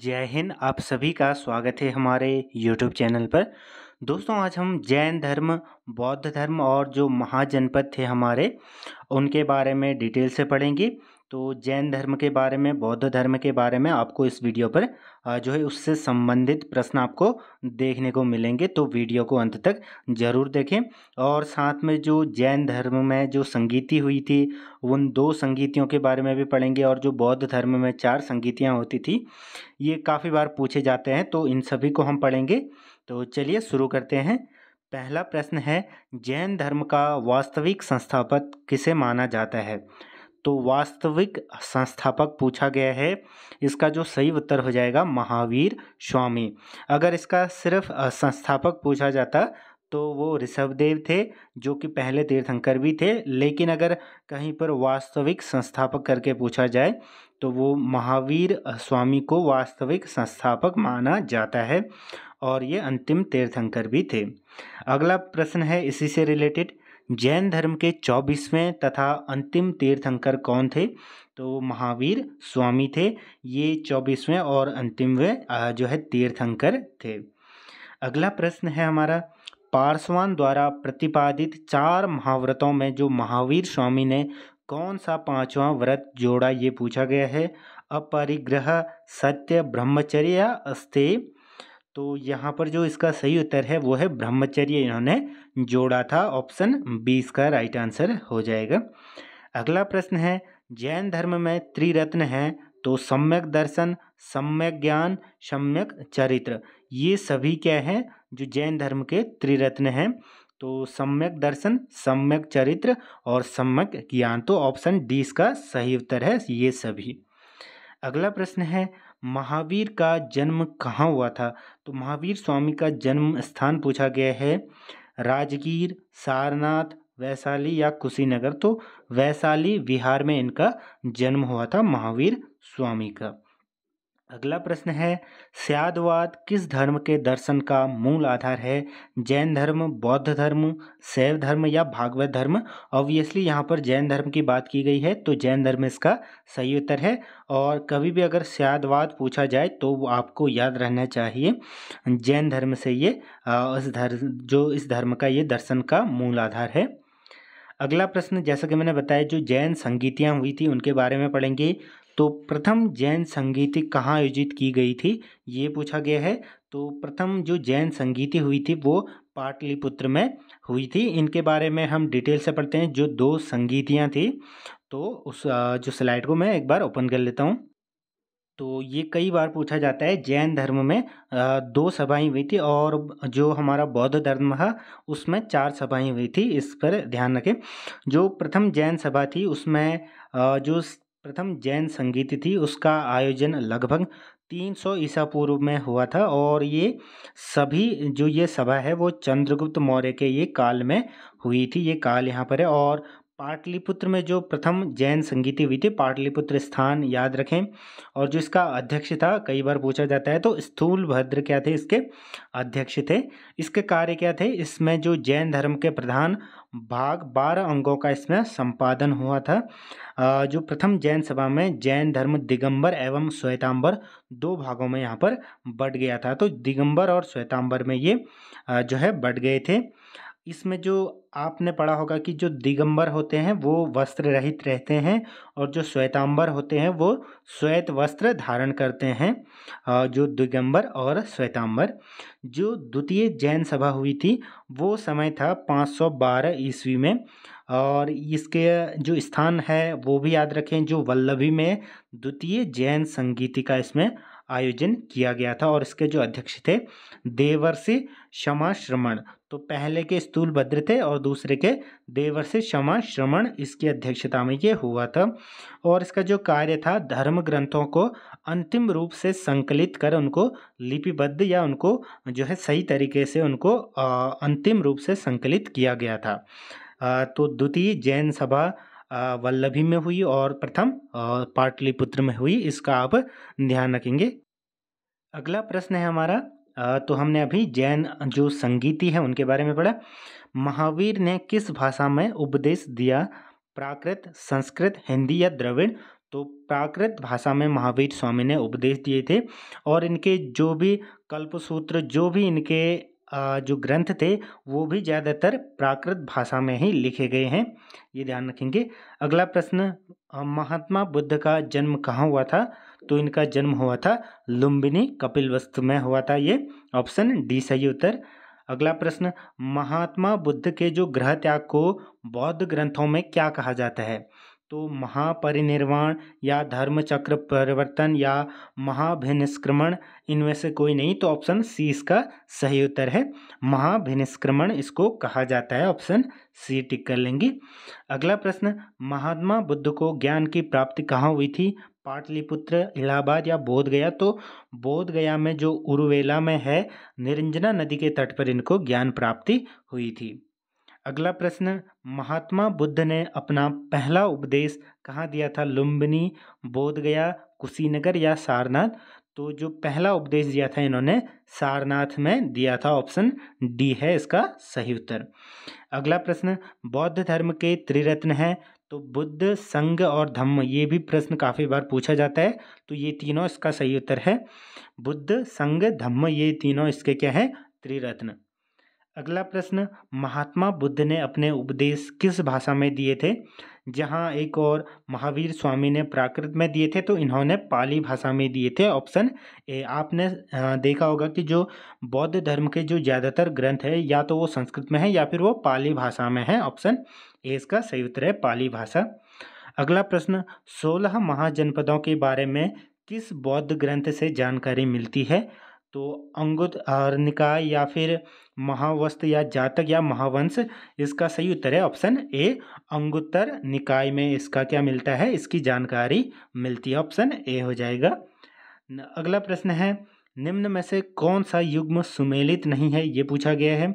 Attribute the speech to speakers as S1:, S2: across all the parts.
S1: जय हिंद आप सभी का स्वागत है हमारे YouTube चैनल पर दोस्तों आज हम जैन धर्म बौद्ध धर्म और जो महाजनपद थे हमारे उनके बारे में डिटेल से पढ़ेंगे तो जैन धर्म के बारे में बौद्ध धर्म के बारे में आपको इस वीडियो पर जो है उससे संबंधित प्रश्न आपको देखने को मिलेंगे तो वीडियो को अंत तक जरूर देखें और साथ में जो जैन धर्म में जो संगीति हुई थी उन दो संगीतियों के बारे में भी पढ़ेंगे और जो बौद्ध धर्म में चार संगीतियाँ होती थी ये काफ़ी बार पूछे जाते हैं तो इन सभी को हम पढ़ेंगे तो चलिए शुरू करते हैं पहला प्रश्न है जैन धर्म का वास्तविक संस्थापक किसे माना जाता है तो वास्तविक संस्थापक पूछा गया है इसका जो सही उत्तर हो जाएगा महावीर स्वामी अगर इसका सिर्फ संस्थापक पूछा जाता तो वो ऋषभदेव थे जो कि पहले तीर्थंकर भी थे लेकिन अगर कहीं पर वास्तविक संस्थापक करके पूछा जाए तो वो महावीर स्वामी को वास्तविक संस्थापक माना जाता है और ये अंतिम तीर्थंकर भी थे अगला प्रश्न है इसी से रिलेटेड जैन धर्म के चौबीसवें तथा अंतिम तीर्थंकर कौन थे तो महावीर स्वामी थे ये चौबीसवें और अंतिमवें जो है तीर्थंकर थे अगला प्रश्न है हमारा पार्सवान द्वारा प्रतिपादित चार महाव्रतों में जो महावीर स्वामी ने कौन सा पांचवा व्रत जोड़ा ये पूछा गया है अपरिग्रह सत्य ब्रह्मचर्य अस्ते तो यहाँ पर जो इसका सही उत्तर है वो है ब्रह्मचर्य इन्होंने जोड़ा था ऑप्शन बी इसका राइट आंसर हो जाएगा अगला प्रश्न है जैन धर्म में त्रिरत्न है तो सम्यक दर्शन सम्यक ज्ञान सम्यक चरित्र ये सभी क्या हैं जो जैन धर्म के त्रिरत्न हैं तो सम्यक दर्शन सम्यक चरित्र और सम्यक ज्ञान तो ऑप्शन डी इसका सही उत्तर है ये सभी अगला प्रश्न है महावीर का जन्म कहाँ हुआ था तो महावीर स्वामी का जन्म स्थान पूछा गया है राजगीर सारनाथ वैशाली या कुशीनगर तो वैशाली बिहार में इनका जन्म हुआ था महावीर स्वामी का अगला प्रश्न है स्यादवाद किस धर्म के दर्शन का मूल आधार है जैन धर्म बौद्ध धर्म शैव धर्म या भागवत धर्म ऑब्वियसली यहाँ पर जैन धर्म की बात की गई है तो जैन धर्म इसका सही उत्तर है और कभी भी अगर स्यादवाद पूछा जाए तो आपको याद रहना चाहिए जैन धर्म से ये इस धर्म जो इस धर्म का ये दर्शन का मूल आधार है अगला प्रश्न जैसा कि मैंने बताया जो जैन संगीतियाँ हुई थी उनके बारे में पढ़ेंगे तो प्रथम जैन संगीति कहाँ आयोजित की गई थी ये पूछा गया है तो प्रथम जो जैन संगीति हुई थी वो पाटलिपुत्र में हुई थी इनके बारे में हम डिटेल से पढ़ते हैं जो दो संगीतियाँ थी तो उस जो स्लाइड को मैं एक बार ओपन कर लेता हूँ तो ये कई बार पूछा जाता है जैन धर्म में दो सभाएं हुई थी और जो हमारा बौद्ध धर्म है उसमें चार सभाएं हुई थी इस पर ध्यान रखें जो प्रथम जैन सभा थी उसमें जो प्रथम जैन संगीत थी उसका आयोजन लगभग 300 ईसा पूर्व में हुआ था और ये सभी जो ये सभा है वो चंद्रगुप्त मौर्य के ये काल में हुई थी ये काल यहाँ पर है और पाटलिपुत्र में जो प्रथम जैन संगीति हुई थी पाटलिपुत्र स्थान याद रखें और जो इसका अध्यक्ष था कई बार पूछा जाता है तो स्थूल भद्र क्या थे इसके अध्यक्ष थे इसके कार्य क्या थे इसमें जो जैन धर्म के प्रधान भाग बारह अंगों का इसमें संपादन हुआ था जो प्रथम जैन सभा में जैन धर्म दिगंबर एवं श्वेतांबर दो भागों में यहाँ पर बढ़ गया था तो दिगंबर और श्वेतांबर में ये जो है बढ़ गए थे इसमें जो आपने पढ़ा होगा कि जो दिगंबर होते हैं वो वस्त्र रहित रहते हैं और जो श्वेतांबर होते हैं वो श्वेत वस्त्र धारण करते हैं जो दिगंबर और श्वेतांबर जो द्वितीय जैन सभा हुई थी वो समय था 512 ईस्वी में और इसके जो स्थान है वो भी याद रखें जो वल्लभी में द्वितीय जैन संगीति का इसमें आयोजन किया गया था और इसके जो अध्यक्ष थे देवर्षि क्षमा श्रमण तो पहले के स्थूल भद्र थे और दूसरे के देवर्षि क्षमा श्रमण इसकी अध्यक्षता में ये हुआ था और इसका जो कार्य था धर्म ग्रंथों को अंतिम रूप से संकलित कर उनको लिपिबद्ध या उनको जो है सही तरीके से उनको अंतिम रूप से संकलित किया गया था तो द्वितीय जैन सभा वल्लभी में हुई और प्रथम पाटलिपुत्र में हुई इसका आप ध्यान रखेंगे अगला प्रश्न है हमारा तो हमने अभी जैन जो संगीति है उनके बारे में पढ़ा महावीर ने किस भाषा में उपदेश दिया प्राकृत संस्कृत हिंदी या द्रविड़ तो प्राकृत भाषा में महावीर स्वामी ने उपदेश दिए थे और इनके जो भी कल्पसूत्र जो भी इनके जो ग्रंथ थे वो भी ज़्यादातर प्राकृत भाषा में ही लिखे गए हैं ये ध्यान रखेंगे अगला प्रश्न महात्मा बुद्ध का जन्म कहाँ हुआ था तो इनका जन्म हुआ था लुम्बिनी कपिलवस्तु में हुआ था ये ऑप्शन डी सही उत्तर अगला प्रश्न महात्मा बुद्ध के जो ग्रह त्याग को बौद्ध ग्रंथों में क्या कहा जाता है तो महापरिनिर्वाण या धर्मचक्र परिवर्तन या महाभिनिष्क्रमण इनमें से कोई नहीं तो ऑप्शन सी इसका सही उत्तर है महाभिनिष्क्रमण इसको कहा जाता है ऑप्शन सी टिक कर लेंगे अगला प्रश्न महात्मा बुद्ध को ज्ञान की प्राप्ति कहाँ हुई थी पाटलिपुत्र इलाहाबाद या बोध गया तो बोध गया में जो उरुवेला में है निरंजना नदी के तट पर इनको ज्ञान प्राप्ति हुई थी अगला प्रश्न महात्मा बुद्ध ने अपना पहला उपदेश कहाँ दिया था लुम्बिनी बोधगया कुशीनगर या सारनाथ तो जो पहला उपदेश दिया था इन्होंने सारनाथ में दिया था ऑप्शन डी है इसका सही उत्तर अगला प्रश्न बौद्ध धर्म के त्रिरत्न हैं तो बुद्ध संघ और धम्म ये भी प्रश्न काफ़ी बार पूछा जाता है तो ये तीनों इसका सही उत्तर है बुद्ध संघ धम्म ये तीनों इसके क्या है त्रिरत्न अगला प्रश्न महात्मा बुद्ध ने अपने उपदेश किस भाषा में दिए थे जहाँ एक और महावीर स्वामी ने प्राकृत में दिए थे तो इन्होंने पाली भाषा में दिए थे ऑप्शन ए आपने देखा होगा कि जो बौद्ध धर्म के जो ज़्यादातर ग्रंथ है या तो वो संस्कृत में है या फिर वो पाली भाषा में है ऑप्शन ए इसका सही उत्तर है पाली भाषा अगला प्रश्न सोलह महाजनपदों के बारे में किस बौद्ध ग्रंथ से जानकारी मिलती है तो अंगुत निकाय या फिर महावस्त या जातक या महावंश इसका सही उत्तर है ऑप्शन ए अंगुत्तर निकाय में इसका क्या मिलता है इसकी जानकारी मिलती है ऑप्शन ए हो जाएगा अगला प्रश्न है निम्न में से कौन सा युग्म सुमेलित नहीं है ये पूछा गया है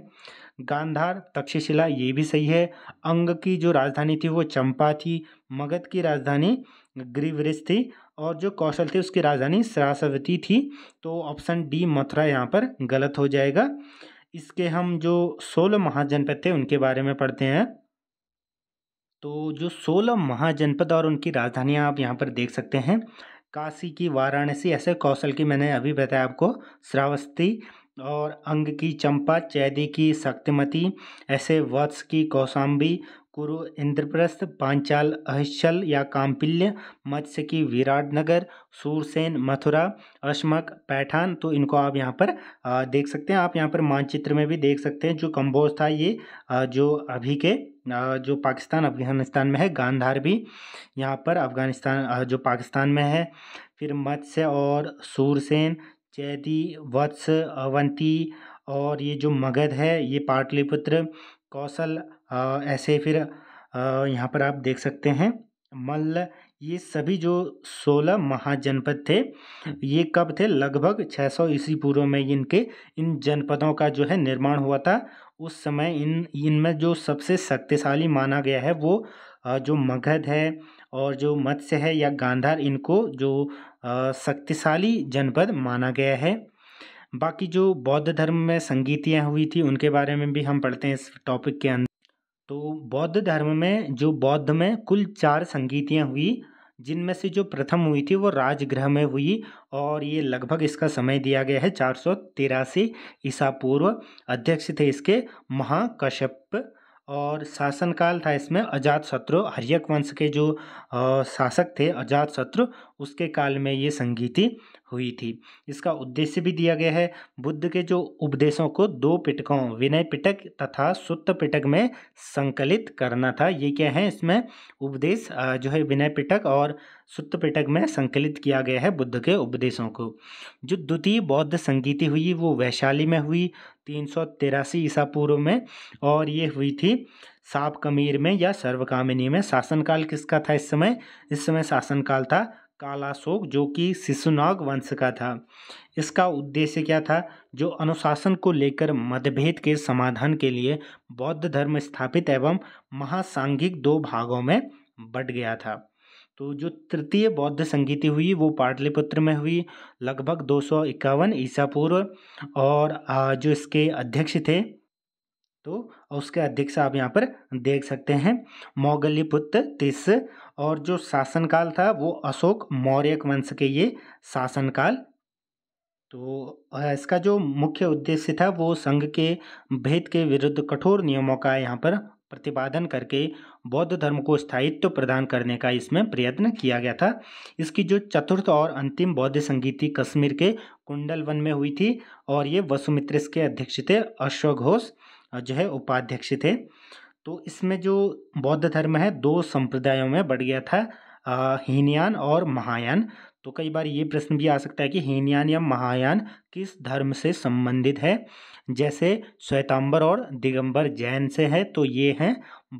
S1: गांधार तक्षशिला ये भी सही है अंग की जो राजधानी थी वो चंपा थी मगध की राजधानी ग्रीवरिज थी और जो कौशल थे उसकी राजधानी सरासवती थी तो ऑप्शन डी मथुरा यहाँ पर गलत हो जाएगा इसके हम जो सोलह महाजनपद थे उनके बारे में पढ़ते हैं तो जो सोलह महाजनपद और उनकी राजधानियाँ आप यहाँ पर देख सकते हैं काशी की वाराणसी ऐसे कौशल की मैंने अभी बताया आपको श्रावस्ती और अंग की चंपा चैदी की शक्तिमती ऐसे वत्स की कौशाम्बी कुरु इंद्रप्रस्थ पांचाल अहिशल या काम्पिल्य मत्स्य की विराटनगर सूरसेन मथुरा अशमक पैठान तो इनको आप यहाँ पर देख सकते हैं आप यहाँ पर मानचित्र में भी देख सकते हैं जो कम्बोज था ये जो अभी के जो पाकिस्तान अफगानिस्तान में है गांधार भी यहाँ पर अफगानिस्तान जो पाकिस्तान में है फिर मत्स्य और सूरसेन चैदी वत्स अवंती और ये जो मगध है ये पाटलिपुत्र कौशल ऐसे फिर यहाँ पर आप देख सकते हैं मल्ल ये सभी जो सोलह महाजनपद थे ये कब थे लगभग 600 सौ ईस्वी पूर्व में इनके इन जनपदों का जो है निर्माण हुआ था उस समय इन इनमें जो सबसे शक्तिशाली माना गया है वो जो मगध है और जो मत्स्य है या गांधार इनको जो शक्तिशाली जनपद माना गया है बाकी जो बौद्ध धर्म में संगीतियाँ हुई थी उनके बारे में भी हम पढ़ते हैं इस टॉपिक के अंदर तो बौद्ध धर्म में जो बौद्ध में कुल चार संगीतियाँ हुई जिनमें से जो प्रथम हुई थी वो राजगृह में हुई और ये लगभग इसका समय दिया गया है चार सौ तिरासी ईसा पूर्व अध्यक्ष थे इसके महाकश्यप और शासनकाल था इसमें अजातशत्रु हरियक वंश के जो शासक थे अजातशत्रु उसके काल में ये संगीति हुई थी इसका उद्देश्य भी दिया गया है बुद्ध के जो उपदेशों को दो पिटकों विनय पिटक तथा सुत्त पिटक में संकलित करना था ये क्या है इसमें उपदेश जो है विनय पिटक और सुत्त पिटक में संकलित किया गया है बुद्ध के उपदेशों को जो द्वितीय बौद्ध संगीति हुई वो वैशाली में हुई तीन सौ तिरासी ईसा पूर्व में और ये हुई थी साप कमीर में या सर्वकामिनी में शासनकाल किसका था इस समय इस समय शासनकाल था कालाशोक जो कि शिशुनाग वंश का था इसका उद्देश्य क्या था जो अनुशासन को लेकर मतभेद के समाधान के लिए बौद्ध धर्म स्थापित एवं महासांघिक दो भागों में बट गया था तो जो तृतीय बौद्ध संगीति हुई वो पाटलिपुत्र में हुई लगभग दो सौ इक्यावन ईसा पूर्व और जो इसके अध्यक्ष थे तो उसके अध्यक्ष आप यहाँ पर देख सकते हैं मौगलिपुत्र तिस और जो शासनकाल था वो अशोक मौर्य वंश के ये शासनकाल तो इसका जो मुख्य उद्देश्य था वो संघ के भेद के विरुद्ध कठोर नियमों का यहाँ पर प्रतिपादन करके बौद्ध धर्म को स्थायित्व प्रदान करने का इसमें प्रयत्न किया गया था इसकी जो चतुर्थ और अंतिम बौद्ध संगीति कश्मीर के कुंडल वन में हुई थी और ये वसुमित्रिस के अध्यक्ष थे अशोक घोष जो है उपाध्यक्ष थे तो इसमें जो बौद्ध धर्म है दो संप्रदायों में बढ़ गया था हीनयान और महायान तो कई बार ये प्रश्न भी आ सकता है कि हीनयान या महायान किस धर्म से संबंधित है जैसे श्वेतांबर और दिगंबर जैन से है तो ये हैं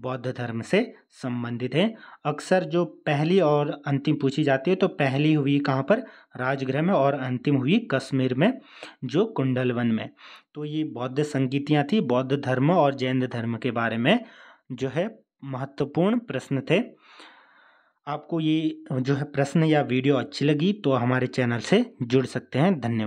S1: बौद्ध धर्म से संबंधित हैं अक्सर जो पहली और अंतिम पूछी जाती है तो पहली हुई कहाँ पर राजगृह में और अंतिम हुई कश्मीर में जो कुंडलवन में तो ये बौद्ध संगीतियाँ थी बौद्ध धर्म और जैन धर्म के बारे में जो है महत्वपूर्ण प्रश्न थे आपको ये जो है प्रश्न या वीडियो अच्छी लगी तो हमारे चैनल से जुड़ सकते हैं धन्यवाद